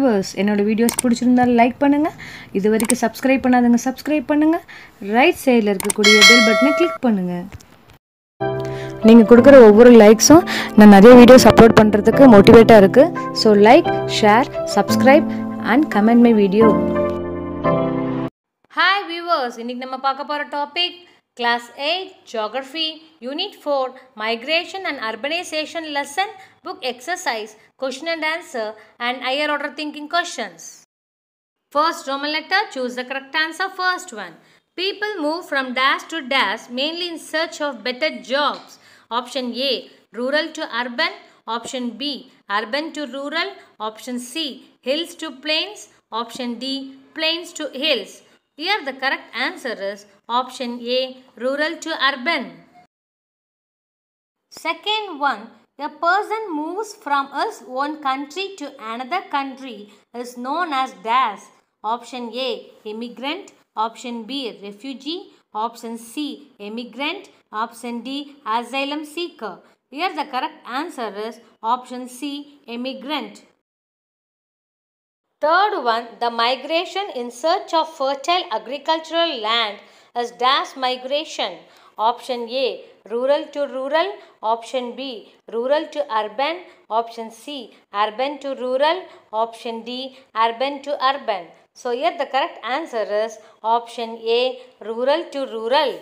Viewers என்னோடய videos பிடிச்சிருந்தாலும் like பண்ணுங்கள் இது வரைக்கும் சப்ஸ்கிரைப் பண்ணாதவங்க சப்ஸ்கிரைப் பண்ணுங்கள் ரைட் சைடில் இருக்கக்கூடிய பெல் பட்டனை கிளிக் பண்ணுங்கள் நீங்கள் கொடுக்குற ஒவ்வொரு லைக்ஸும் நான் நிறைய வீடியோஸ் அப்லோட் பண்ணுறதுக்கு மோட்டிவேட்டாக இருக்குது so like share subscribe and comment my video hi viewers இன்னைக்கு நம்ம பார்க்க போகிற topic class eight geography unit four migration and urbanisation lesson book exercise, question and answer and higher order thinking questions. First Roman letter, choose the correct answer first one. People move from dash to dash mainly in search of better jobs. Option A, rural to urban. Option B, urban to rural. Option C, hills to plains. Option D, plains to hills. Here the correct answer is option A, rural to urban. Second one, a person moves from his own country to another country is known as dash. Option A immigrant, option B refugee, option C immigrant, option D asylum seeker. Here the correct answer is option C immigrant. Third one, the migration in search of fertile agricultural land is dash migration. Option A rural to rural. Option B rural to urban. Option C urban to rural. Option D urban to urban. So here the correct answer is option A rural to rural.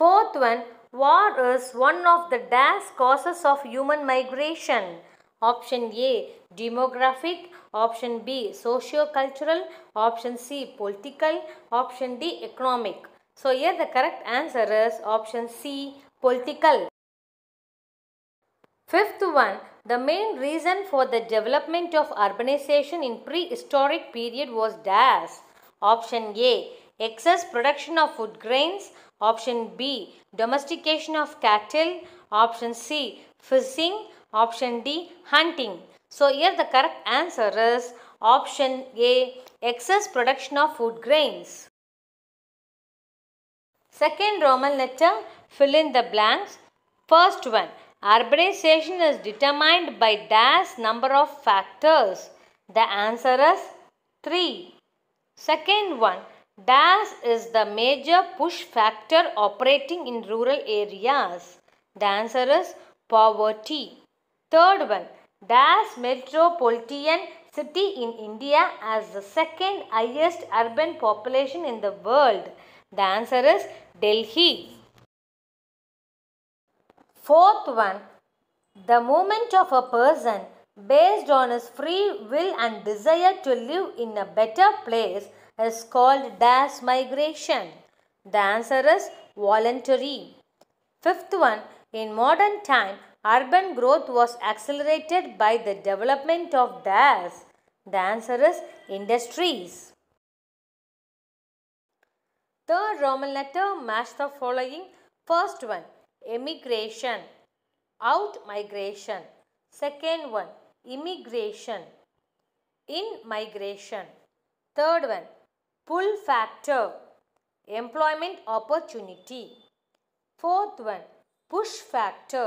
Fourth one war is one of the dash causes of human migration. Option A demographic, option B socio cultural, option C political, option D economic. So here the correct answer is option C, political. Fifth one, the main reason for the development of urbanization in prehistoric period was dash. Option A, excess production of food grains. Option B, domestication of cattle. Option C, fishing. Option D, hunting. So here the correct answer is option A, excess production of food grains. Second Roman letter, fill in the blanks. First one, Urbanization is determined by dash number of factors. The answer is 3. Second one, dash is the major push factor operating in rural areas. The answer is poverty. Third one, dash metropolitan city in India as the second highest urban population in the world. The answer is Delhi. Fourth one, the movement of a person based on his free will and desire to live in a better place is called dash migration. The answer is voluntary. Fifth one, in modern time, urban growth was accelerated by the development of dash. The answer is industries. Third Roman letter match the following. First one, emigration, out migration. Second one, immigration, in migration. Third one, pull factor, employment opportunity. Fourth one, push factor,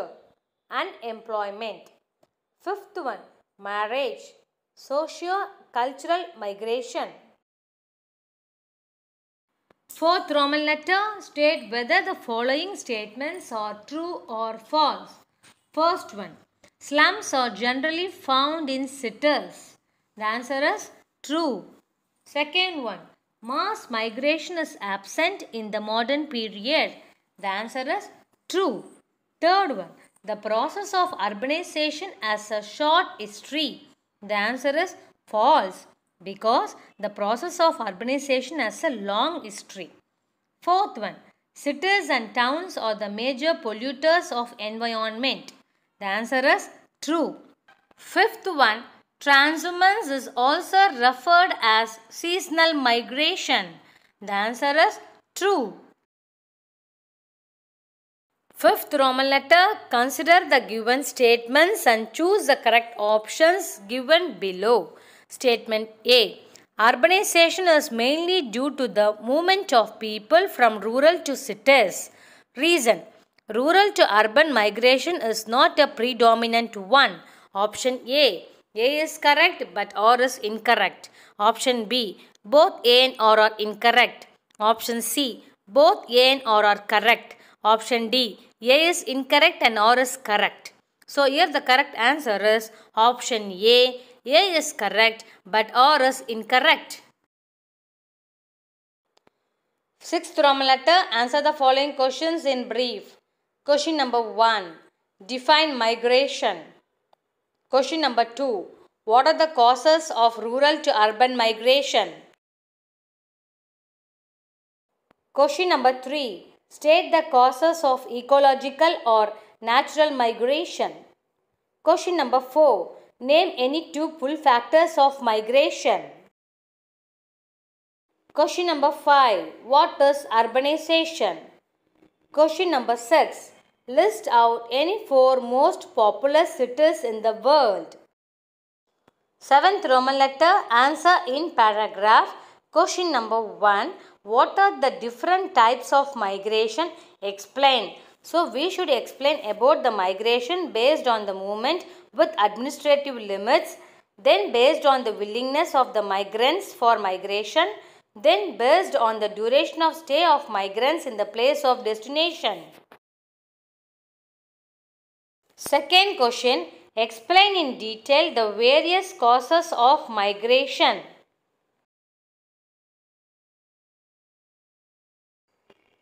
unemployment. Fifth one, marriage, socio-cultural migration. Fourth Roman letter state whether the following statements are true or false. First one, slums are generally found in cities. The answer is true. Second one, mass migration is absent in the modern period. The answer is true. Third one, the process of urbanization has a short history. The answer is false because the process of urbanization has a long history. Fourth one, cities and towns are the major polluters of environment. The answer is true. Fifth one, transhumance is also referred as seasonal migration. The answer is true. Fifth Roman letter, consider the given statements and choose the correct options given below. Statement A. Urbanization is mainly due to the movement of people from rural to cities. Reason. Rural to urban migration is not a predominant one. Option A. A is correct but R is incorrect. Option B. Both A and R are incorrect. Option C. Both A and R are correct. Option D. A is incorrect and R is correct. So here the correct answer is option A. A is correct but R is incorrect. Sixth Roman letter, answer the following questions in brief. Question number 1. Define migration. Question number 2. What are the causes of rural to urban migration? Question number 3. State the causes of ecological or natural migration. Question number 4. Name any two pull factors of migration. Question number 5. What is urbanization? Question number 6. List out any four most populous cities in the world. Seventh Roman letter. Answer in paragraph. Question number 1. What are the different types of migration? Explain. So we should explain about the migration based on the movement with administrative limits, then based on the willingness of the migrants for migration, then based on the duration of stay of migrants in the place of destination. Second question, explain in detail the various causes of migration.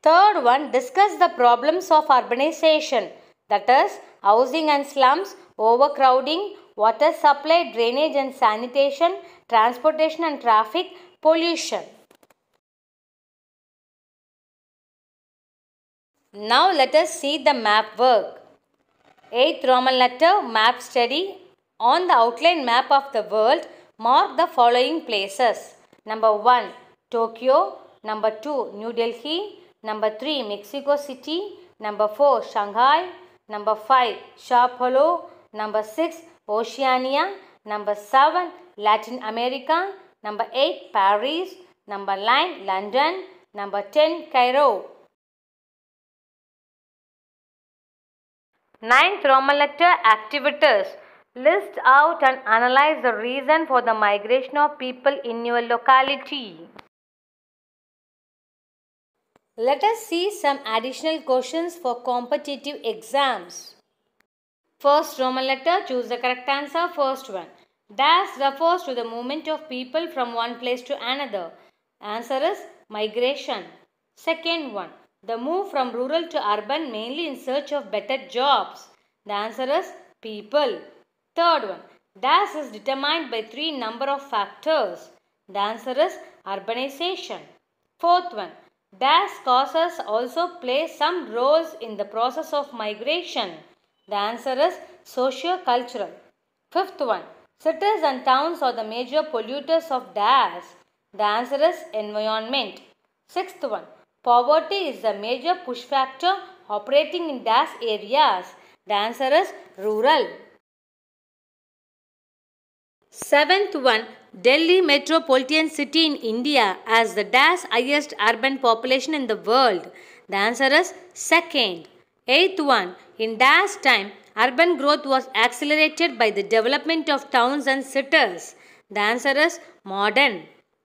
Third one, discuss the problems of urbanization that is housing and slums, overcrowding, water supply, drainage and sanitation, transportation and traffic, pollution. Now let us see the map work. 8th Roman letter map study on the outline map of the world mark the following places. Number 1 Tokyo, number 2 New Delhi, Number 3, Mexico City. Number 4, Shanghai. Number 5, Sao Number 6, Oceania. Number 7, Latin America. Number 8, Paris. Number 9, London. Number 10, Cairo. Ninth Roman letter Activators List out and analyze the reason for the migration of people in your locality. Let us see some additional questions for competitive exams. First Roman letter, choose the correct answer. First one. Dash refers to the movement of people from one place to another. Answer is migration. Second one. The move from rural to urban mainly in search of better jobs. The answer is people. Third one. Dash is determined by three number of factors. The answer is urbanization. Fourth one. Dash causes also play some roles in the process of migration. The answer is socio-cultural. Fifth one. Cities and towns are the major polluters of dash. The answer is environment. Sixth one. Poverty is the major push factor operating in dash areas. The answer is rural. Seventh one, Delhi metropolitan city in India as the das highest urban population in the world? The answer is second. Eighth one, in das time, urban growth was accelerated by the development of towns and cities. The answer is modern.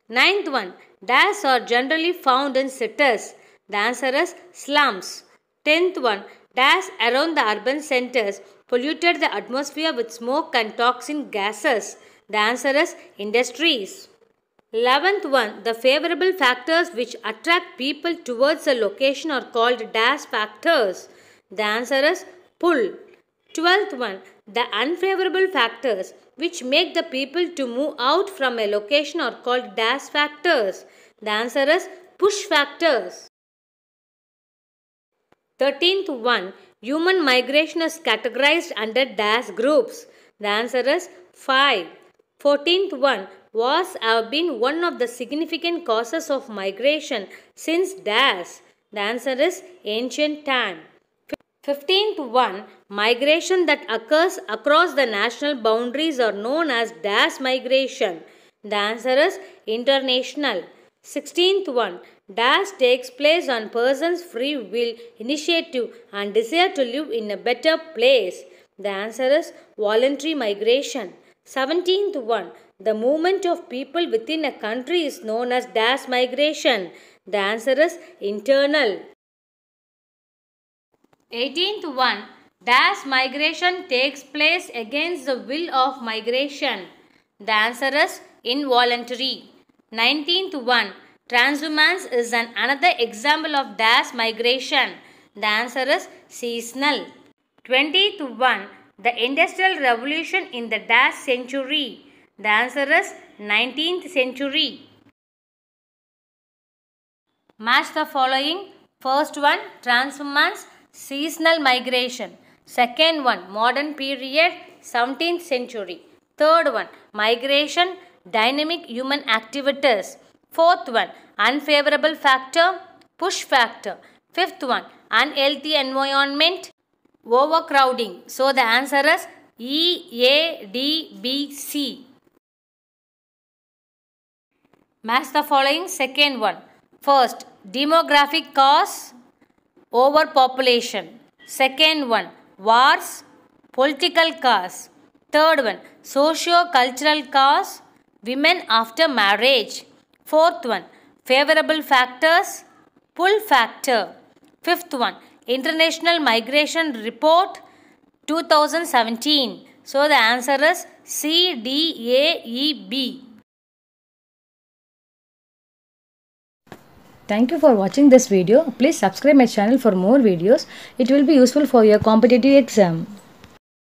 Ninth one, das are generally found in cities. The answer is slums. Tenth one, das around the urban centers polluted the atmosphere with smoke and toxin gases the answer is industries. 11th one, the favorable factors which attract people towards a location are called dash factors. The answer is pull. 12th one, the unfavorable factors which make the people to move out from a location are called dash factors. The answer is push factors. 13th one, human migration is categorized under dash groups. The answer is 5. Fourteenth one, wars have been one of the significant causes of migration since DAS. The answer is ancient time. Fifteenth one, migration that occurs across the national boundaries are known as DAS migration. The answer is international. Sixteenth one, DAS takes place on person's free will, initiative and desire to live in a better place. The answer is voluntary migration. Seventeenth one, the movement of people within a country is known as dash migration. The answer is internal. Eighteenth one, dash migration takes place against the will of migration. The answer is involuntary. Nineteenth one, transhumance is an another example of dash migration. The answer is seasonal. Twentieth one, the industrial revolution in the dash century? The answer is 19th century. Match the following. First one, transhumance, seasonal migration. Second one, modern period, 17th century. Third one, migration, dynamic human activities. Fourth one, unfavorable factor, push factor. Fifth one, unhealthy environment overcrowding. So the answer is E A D B C. Match the following second one. First, demographic cause overpopulation. Second one, wars, political cause. Third one, socio-cultural cause, women after marriage. Fourth one, favorable factors, pull factor. Fifth one, International Migration Report 2017. So the answer is C D A E B. Thank you for watching this video. Please subscribe my channel for more videos. It will be useful for your competitive exam.